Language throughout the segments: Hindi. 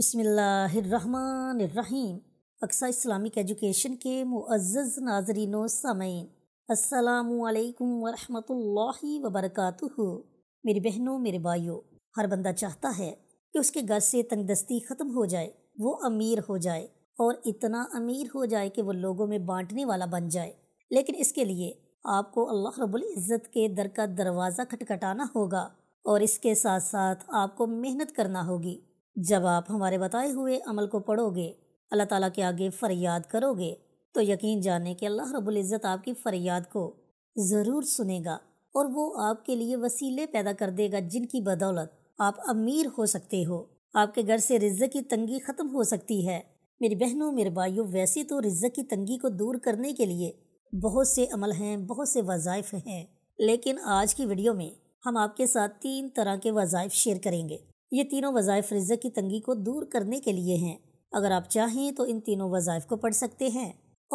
बसमीम अक्सा इस्लामिक एजुकेशन के मुआज़ नाजरीन सामीन असलकम वरहमल वबरक मेरी बहनों मेरे भाइयों हर बंदा चाहता है कि उसके घर से तंगदस्ती ख़त्म हो जाए वो अमीर हो जाए और इतना अमीर हो जाए कि वो लोगों में बांटने वाला बन जाए लेकिन इसके लिए आपको अल्लाह रब्बुल इज़्ज़त के दर का दरवाज़ा खटखटाना होगा और इसके साथ साथ आपको मेहनत करना होगी जब आप हमारे बताए हुए अमल को पढ़ोगे अल्लाह ताला के आगे फरियाद करोगे तो यकीन जाने कि अल्लाह रब्बुल इज़्ज़त आपकी फरियाद को ज़रूर सुनेगा और वो आपके लिए वसीले पैदा कर देगा जिनकी बदौलत आप अमीर हो सकते हो आपके घर से रिज्ज़ की तंगी ख़त्म हो सकती है मेरी बहनों मेरे भाइयों वैसे तो रिज्ज़ की तंगी को दूर करने के लिए बहुत से अमल हैं बहुत से वज़ाइफ हैं लेकिन आज की वीडियो में हम आपके साथ तीन तरह के वज़ाइफ शेयर करेंगे ये तीनों वज़ायफ़ रिजक की तंगी को दूर करने के लिए हैं अगर आप चाहें तो इन तीनों वज़ाइफ को पढ़ सकते हैं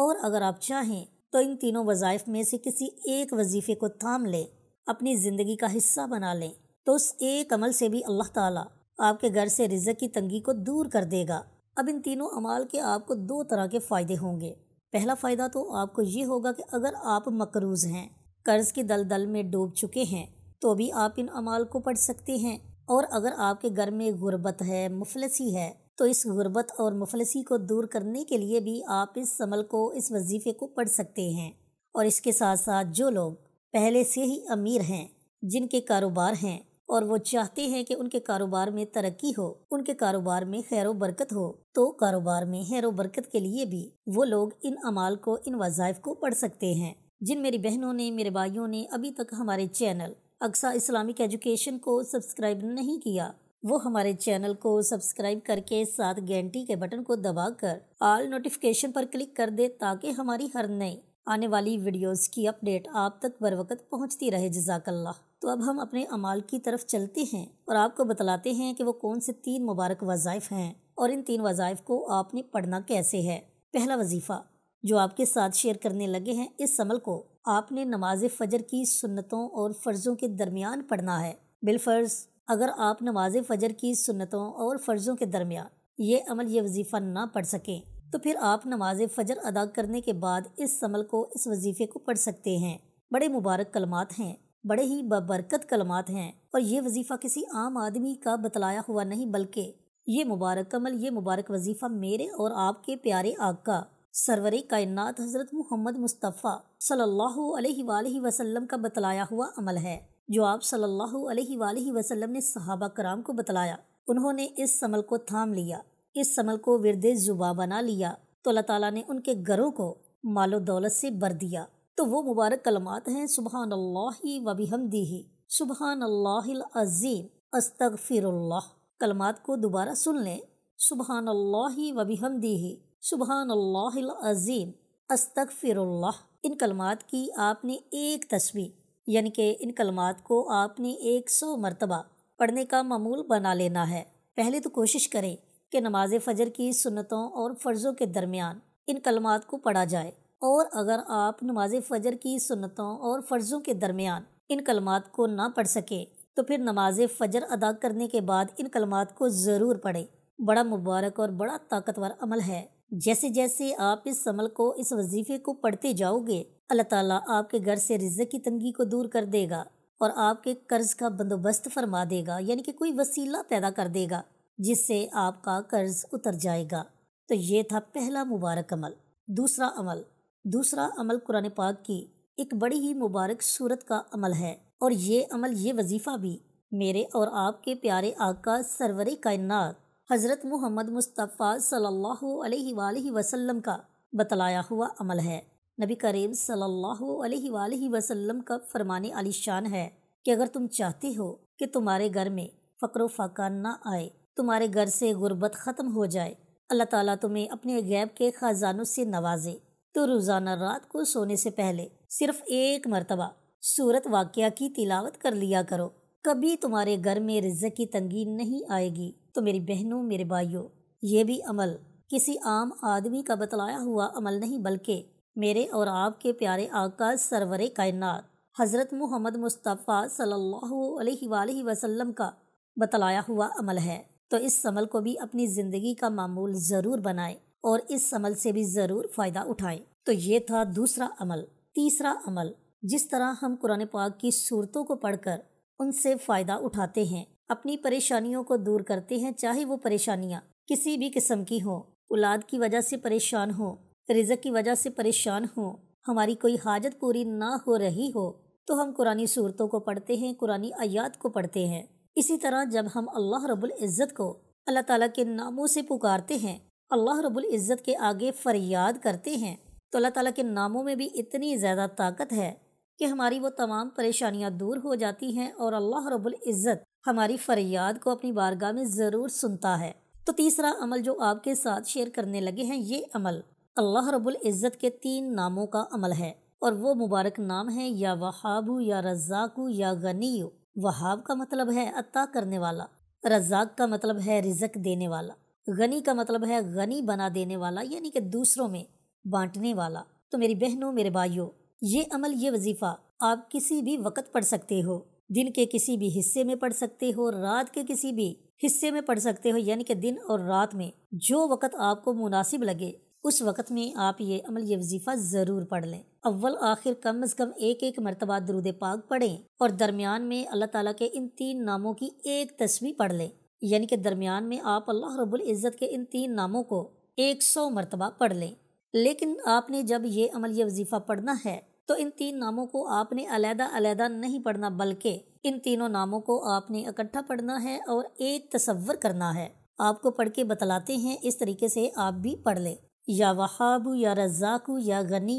और अगर आप चाहें तो इन तीनों वज़ाइफ में से किसी एक वजीफे को थाम लें अपनी ज़िंदगी का हिस्सा बना लें तो उस एक अमल से भी अल्लाह ताला आपके घर से रिजक की तंगी को दूर कर देगा अब इन तीनों अमाल के आपको दो तरह के फ़ायदे होंगे पहला फ़ायदा तो आपको ये होगा कि अगर आप मकरूज़ हैं कर्ज़ की दलदल में डूब चुके हैं तो भी आप इन अमाल को पढ़ सकते हैं और अगर आपके घर में गुर्बत है मुफलसी है तो इस गुर्बत और मुफलसी को दूर करने के लिए भी आप इस अमल को इस वजीफ़े को पढ़ सकते हैं और इसके साथ साथ जो लोग पहले से ही अमीर हैं जिनके कारोबार हैं और वो चाहते हैं कि उनके कारोबार में तरक्की हो उनके कारोबार में खैर बरकत हो तो कारोबार में खैर बरकत के लिए भी वो लोग इन अमाल को इन वज़ाइफ को पढ़ सकते हैं जिन मेरी बहनों ने मेरे भाइयों ने अभी तक हमारे चैनल अक्सा इस्लामिक एजुकेशन को सब्सक्राइब नहीं किया वो हमारे चैनल को सब्सक्राइब करके साथ घंटी के बटन को दबाकर ऑल नोटिफिकेशन पर क्लिक कर दे ताकि हमारी हर नई आने वाली वीडियोस की अपडेट आप तक बर वक्त पहुँचती रहे जजाकल्ला तो अब हम अपने अमाल की तरफ चलते हैं और आपको बतलाते हैं कि वो कौन से तीन मुबारक वज़ाइफ हैं और इन तीन वज़ायफ को आपने पढ़ना कैसे है पहला वजीफ़ा जो आपके साथ शेयर करने लगे हैं इस अमल को आपने नमाज फजर की सुन्नतों और फ़र्ज़ों के दरमियान पढ़ना है बिलफर्ज अगर आप नमाज फजर की सुन्नतों और फ़र्ज़ों के दरमियान ये अमल ये वजीफ़ा ना पढ़ सकें तो फिर आप नमाज फजर अदा करने के बाद इस अमल को इस वजीफ़े को पढ़ सकते हैं बड़े मुबारक कलमात हैं बड़े ही बबरकत कलमात हैं और ये वजीफ़ा किसी आम आदमी का बतलाया हुआ नहीं बल्कि ये मुबारक अमल ये मुबारक वजीफ़ा मेरे और आपके प्यारे आका सरवर कायनात हज़रत मोहम्मद मुस्तफ़ा सल्लल्लाहु अलैहि वालैहि वसल्लम का बतलाया हुआ अमल है जो आप सल्लल्लाहु अलैहि वालैहि वसल्लम ने सहाबा कराम को बतलाया उन्होंने इस अमल को थाम लिया इस अमल को विरद जुबा बना लिया तो अल्लाह ताला ने उनके घरों को मालो दौलत से भर दिया तो वो मुबारक कलमात हैं सुबह वबिहमदी सुबह अज़ीम अस्तफ़िर कलमात को दोबारा सुन लें सुबह वबिहमदी सुबहान अल्लाज़ीम फिर इन कलमात की आपने एक तस्वीर यानी कि इन कलमात को आपने एक सौ मरतबा पढ़ने का मामूल बना लेना है पहले तो कोशिश करें कि नमाज फजर की सुनतों और फ़र्ज़ों के दरमियान इन कलमात को पढ़ा जाए और अगर आप नमाज फजर की सुनतों और फ़र्ज़ों के दरमियान इन कलमात को ना पढ़ सके तो फिर नमाज फजर अदा करने के बाद इन कलमात को ज़रूर पढ़ें बड़ा मुबारक और बड़ा ताकतवर अमल है जैसे जैसे आप इस अमल को इस वजीफे को पढ़ते जाओगे अल्लाह ताला आपके घर से रिजक की तंगी को दूर कर देगा और आपके कर्ज का बंदोबस्त फरमा देगा यानी कि कोई वसीला पैदा कर देगा जिससे आपका कर्ज उतर जाएगा तो ये था पहला मुबारक अमल दूसरा अमल दूसरा अमल कुरान पाक की एक बड़ी ही मुबारक सूरत का अमल है और ये अमल ये वजीफ़ा भी मेरे और आपके प्यारे आका सरवर कायनात हज़रत मोहम्मद मुस्तफ़ा सल्लल्लाहु अलैहि वसल्लम का बतलाया हुआ अमल है नबी करीम सल्लल्लाहु अलैहि वसल्लम का फरमाने आलिशान है कि अगर तुम चाहते हो कि तुम्हारे घर में फ़क्र फाका ना आए तुम्हारे घर से गुर्बत ख़त्म हो जाए अल्लाह ताला तुम्हें अपने गैब के ख़जानों से नवाजे तो रोज़ाना रात को सोने से पहले सिर्फ एक मरतबा सूरत वाक़ की तिलावत कर लिया करो कभी तुम्हारे घर में रिज की तंगी नहीं आएगी तो मेरी बहनों मेरे भाइयों ये भी अमल किसी आम आदमी का बतलाया हुआ अमल नहीं बल्कि मेरे और आपके प्यारे आका सरवर कायनात हज़रत मोहम्मद मुस्तफ़ा सल्लल्लाहु अलैहि वसल्लम का बतलाया हुआ अमल है तो इस अमल को भी अपनी ज़िंदगी का मामूल ज़रूर बनाए और इस अमल से भी ज़रूर फ़ायदा उठाएं तो ये था दूसरा अमल तीसरा अमल जिस तरह हम कुरान पाक की सूरतों को पढ़कर उनसे फ़ायदा उठाते हैं अपनी परेशानियों को दूर करते हैं चाहे वो परेशानियाँ किसी भी किस्म की हों औलाद की वजह से परेशान हो रिजक की वजह से परेशान हो हमारी कोई हाजत पूरी ना हो रही हो तो हम कुरानी सूरतों को पढ़ते हैं कुरानी आयात को पढ़ते हैं इसी तरह जब हम अल्लाह रबुल इज़्ज़त को अल्लाह ताला के नामों से पुकारते हैं अल्लाह रबुल इज़्ज़त के आगे फरियाद करते हैं तो अल्लाह ताला के नामों में भी इतनी ज़्यादा ताकत है कि हमारी वो तमाम परेशानियाँ दूर हो जाती हैं और अल्लाह रबुल इज़्ज़त हमारी फरियाद को अपनी बारगाह में ज़रूर सुनता है तो तीसरा अमल जो आपके साथ शेयर करने लगे हैं ये अमल अल्लाह रब्बुल इज़्ज़त के तीन नामों का अमल है और वो मुबारक नाम है या वहाबू या रज़ाकू या गनी वहाब का मतलब है अता करने वाला रज़ाक का मतलब है रिजक देने वाला गनी का मतलब है गनी बना देने वाला यानी कि दूसरों में बांटने वाला तो मेरी बहनों मेरे भाइयों ये अमल ये वजीफ़ा आप किसी भी वक़्त पढ़ सकते हो दिन के किसी भी हिस्से में पढ़ सकते हो रात के किसी भी हिस्से में पढ़ सकते हो यानी कि दिन और रात में जो वक़्त आपको मुनासिब लगे उस वक़्त में आप ये अमल ये वजीफ़ा ज़रूर पढ़ लें अव्वल आखिर कम अज़ कम एक एक मरतबा दरूद पाक पढ़ें और दरमियान में अल्लाह ताला के इन तीन नामों की एक तस्वीर पढ़ लें यानी कि दरमियान में आप अल्लाह रब्बुल इज़्ज़त के इन तीन नामों को एक सौ मरतबा पढ़ लें लेकिन आपने जब ये अमल ये वजीफ़ा पढ़ना है तो इन तीन नामों को आपने अलहदा अलहदा नहीं पढ़ना बल्कि इन तीनों नामों को आपने इकट्ठा पढ़ना है और एक तस्वर करना है आपको पढ़ के बतलाते हैं इस तरीके से आप भी पढ़ ले या वहाबू या रज़ाकू या गनी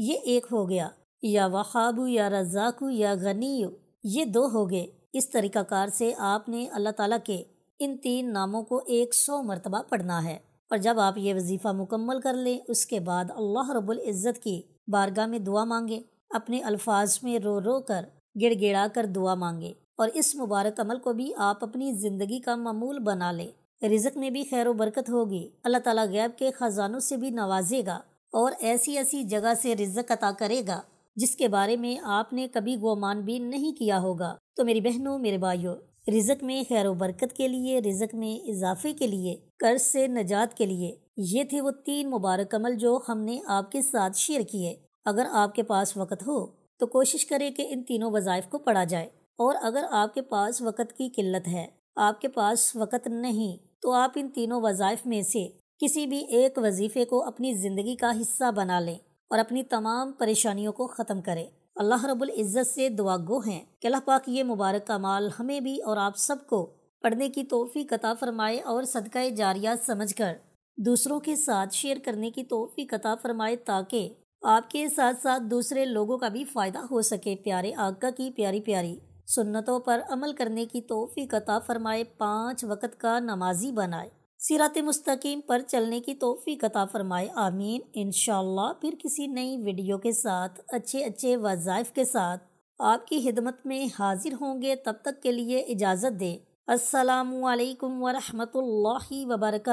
ये एक हो गया या वहाबू या रज़ाकू या गनी ये दो हो गए इस तरीक़ाकार से आपने अल्लाह ताला के इन तीन नामों को एक सौ मरतबा पढ़ना है और जब आप ये वजीफ़ा मुकम्मल कर लें उसके बाद अल्लाह रब्बुल इज़्ज़त की बारगाह में दुआ मांगे अपने अल्फाज में रो रो कर गिड़ गिड़ा कर दुआ मांगे और इस मुबारक अमल को भी आप अपनी ज़िंदगी का मामूल बना ले रिजक में भी खैर बरकत होगी अल्लाह ताला गैब के ख़जानों से भी नवाजेगा और ऐसी ऐसी जगह से रिजक अता करेगा जिसके बारे में आपने कभी गोमान भी नहीं किया होगा तो मेरी बहनों मेरे भाइयों रिजक में खैर बरकत के लिए रिजक में इजाफे के लिए कर्ज से नजात के लिए ये थे वो तीन मुबारक अमल जो हमने आपके साथ शेयर किए अगर आपके पास वक्त हो तो कोशिश करें कि इन तीनों वज़ाइफ को पढ़ा जाए और अगर आपके पास वक़्त की किल्लत है आपके पास वक़्त नहीं तो आप इन तीनों वज़ाइफ में से किसी भी एक वजीफ़े को अपनी ज़िंदगी का हिस्सा बना लें और अपनी तमाम परेशानियों को ख़त्म करें अल्लाह रब्बुल इज़्ज़त से दुआगो हैं कि अल्लाह पाक ये मुबारक कमाल हमें भी और आप सबको पढ़ने की तोफ़ी कता फरमाए और सदका जारिया समझ कर दूसरों के साथ शेयर करने की तोहफी कथा फरमाए ताकि आपके साथ साथ दूसरे लोगों का भी फ़ायदा हो सके प्यारे आका की प्यारी प्यारी सुन्नतों पर अमल करने की तोहफी कथा फरमाए पाँच वक़्त का नमाजी बनाए सिरात मुस्तकीम पर चलने की तोहफी कथा फरमाए आमीन इन फिर किसी नई वीडियो के साथ अच्छे अच्छे वज़ाइफ के साथ आपकी हिदमत में हाजिर होंगे तब तक के लिए इजाज़त दें असलकम वरहमल वबरक